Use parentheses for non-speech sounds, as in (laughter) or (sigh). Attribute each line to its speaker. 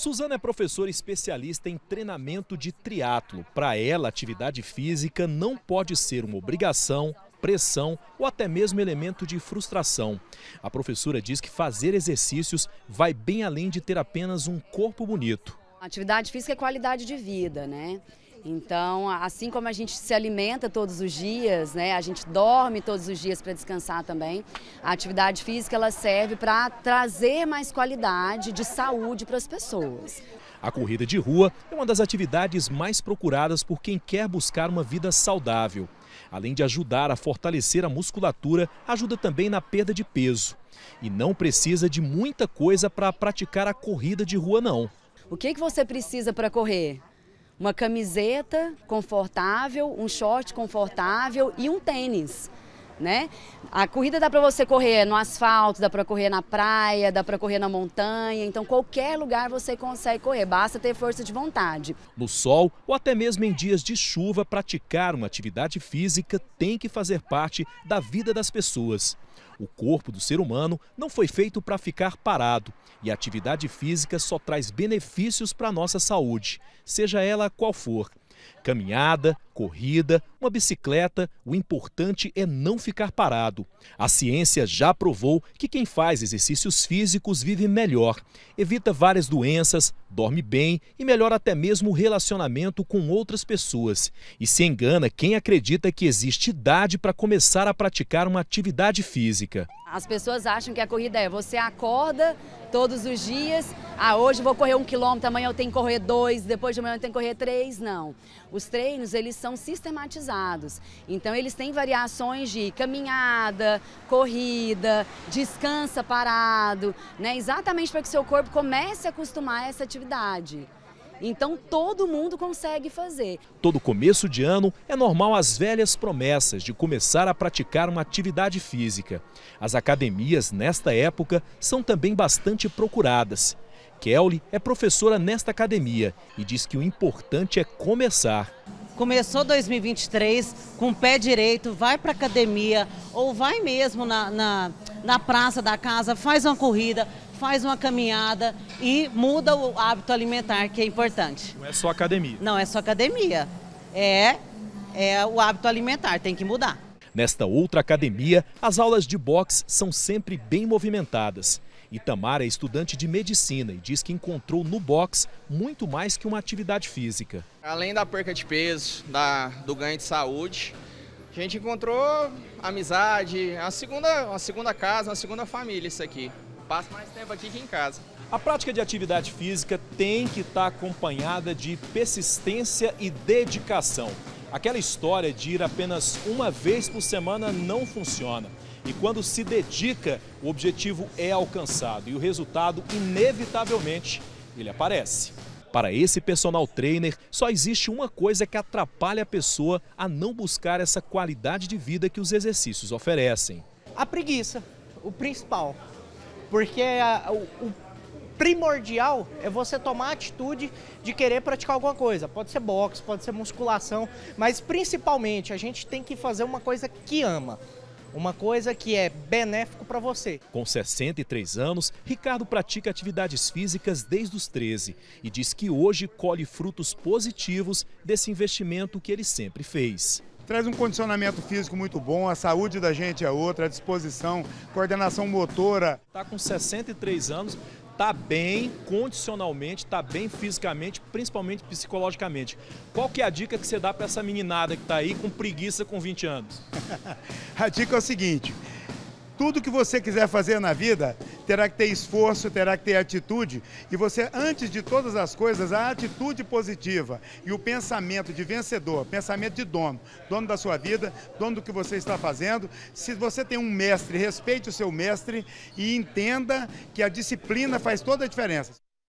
Speaker 1: Suzana é professora especialista em treinamento de triatlo. Para ela, atividade física não pode ser uma obrigação, pressão ou até mesmo elemento de frustração. A professora diz que fazer exercícios vai bem além de ter apenas um corpo bonito.
Speaker 2: Atividade física é qualidade de vida, né? Então, assim como a gente se alimenta todos os dias, né, a gente dorme todos os dias para descansar também, a atividade física ela serve para trazer mais qualidade de saúde para as pessoas.
Speaker 1: A corrida de rua é uma das atividades mais procuradas por quem quer buscar uma vida saudável. Além de ajudar a fortalecer a musculatura, ajuda também na perda de peso. E não precisa de muita coisa para praticar a corrida de rua, não.
Speaker 2: O que, que você precisa para correr? uma camiseta confortável, um short confortável e um tênis né? A corrida dá para você correr no asfalto, dá para correr na praia, dá para correr na montanha, então qualquer lugar você consegue correr, basta ter força de vontade.
Speaker 1: No sol ou até mesmo em dias de chuva, praticar uma atividade física tem que fazer parte da vida das pessoas. O corpo do ser humano não foi feito para ficar parado e a atividade física só traz benefícios para a nossa saúde, seja ela qual for. Caminhada, corrida, uma bicicleta, o importante é não ficar parado. A ciência já provou que quem faz exercícios físicos vive melhor, evita várias doenças, dorme bem e melhora até mesmo o relacionamento com outras pessoas. E se engana quem acredita que existe idade para começar a praticar uma atividade física.
Speaker 2: As pessoas acham que a corrida é você acorda todos os dias, ah, hoje vou correr um quilômetro, amanhã eu tenho que correr dois, depois de amanhã eu tenho que correr três. Não. Os treinos, eles são sistematizados. Então eles têm variações de caminhada, corrida, descansa parado, né? Exatamente para que seu corpo comece a acostumar a essa atividade. Então todo mundo consegue fazer.
Speaker 1: Todo começo de ano é normal as velhas promessas de começar a praticar uma atividade física. As academias, nesta época, são também bastante procuradas. Kelly é professora nesta academia e diz que o importante é começar
Speaker 2: começou 2023 com o pé direito, vai para academia ou vai mesmo na, na, na praça da casa, faz uma corrida, faz uma caminhada e muda o hábito alimentar, que é importante. Não
Speaker 1: é só academia.
Speaker 2: Não é só academia. É, é o hábito alimentar, tem que mudar.
Speaker 1: Nesta outra academia, as aulas de boxe são sempre bem movimentadas. Itamar é estudante de medicina e diz que encontrou no boxe muito mais que uma atividade física. Além da perca de peso, da, do ganho de saúde, a gente encontrou amizade, a segunda, a segunda casa, a segunda família isso aqui. Passa mais tempo aqui que em casa. A prática de atividade física tem que estar tá acompanhada de persistência e dedicação. Aquela história de ir apenas uma vez por semana não funciona. E quando se dedica, o objetivo é alcançado e o resultado, inevitavelmente, ele aparece. Para esse personal trainer, só existe uma coisa que atrapalha a pessoa a não buscar essa qualidade de vida que os exercícios oferecem: a preguiça, o principal. Porque a, o, o primordial é você tomar a atitude de querer praticar alguma coisa. Pode ser boxe, pode ser musculação, mas principalmente a gente tem que fazer uma coisa que ama. Uma coisa que é benéfico para você. Com 63 anos, Ricardo pratica atividades físicas desde os 13 e diz que hoje colhe frutos positivos desse investimento que ele sempre fez traz um condicionamento físico muito bom, a saúde da gente é outra, a disposição, coordenação motora. Está com 63 anos, está bem condicionalmente, está bem fisicamente, principalmente psicologicamente. Qual que é a dica que você dá para essa meninada que está aí com preguiça com 20 anos? (laughs) a dica é o seguinte, tudo que você quiser fazer na vida terá que ter esforço, terá que ter atitude. E você, antes de todas as coisas, a atitude positiva e o pensamento de vencedor, pensamento de dono, dono da sua vida, dono do que você está fazendo. Se você tem um mestre, respeite o seu mestre e entenda que a disciplina faz toda a diferença.